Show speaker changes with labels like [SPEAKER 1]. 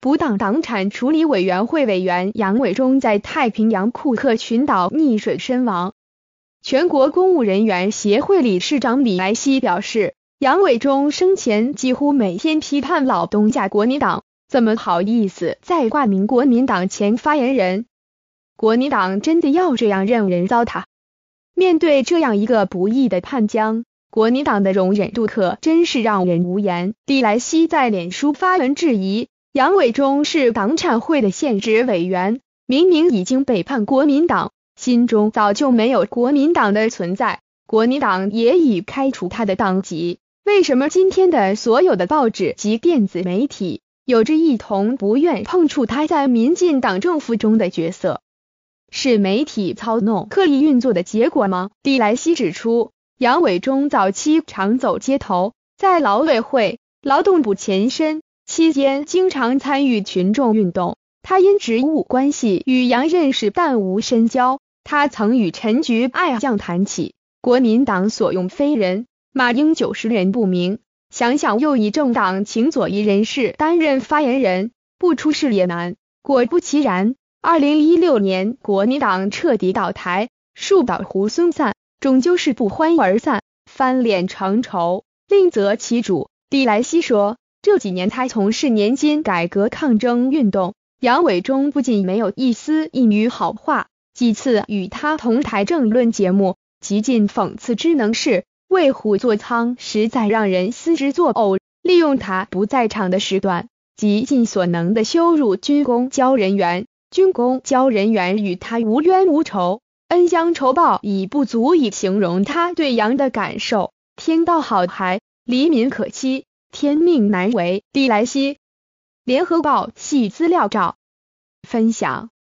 [SPEAKER 1] 不当党产处理委员会委员杨伟忠在太平洋库克群岛溺水身亡。全国公务人员协会理事长李来希表示，杨伟忠生前几乎每天批判老东家国民党，怎么好意思再挂名国民党前发言人？国民党真的要这样任人糟蹋？面对这样一个不义的叛将，国民党的容忍度可真是让人无言。李来希在脸书发文质疑。杨伟忠是党产会的现职委员，明明已经背叛国民党，心中早就没有国民党的存在，国民党也已开除他的党籍，为什么今天的所有的报纸及电子媒体有着一同不愿碰触他在民进党政府中的角色？是媒体操弄、刻意运作的结果吗？李来西指出，杨伟忠早期常走街头，在劳委会、劳动部前身。期间经常参与群众运动，他因职务关系与杨认识，但无深交。他曾与陈菊、爱将谈起国民党所用非人，马英九识人不明，想想右翼政党请左翼人士担任发言人，不出事也难。果不其然，二零一六年国民党彻底倒台，树倒猢狲散，终究是不欢而散，翻脸成仇，另择其主。李来西说。这几年他从事年金改革抗争运动，杨伟忠不仅没有一丝一缕好话，几次与他同台政论节目，极尽讽刺之能事，为虎作伥，实在让人思之作呕。利用他不在场的时段，极尽所能的羞辱军公交人员，军公交人员与他无冤无仇，恩将仇报已不足以形容他对杨的感受。天道好还，黎民可欺。天命难违，地来兮。联合报系资料照分享。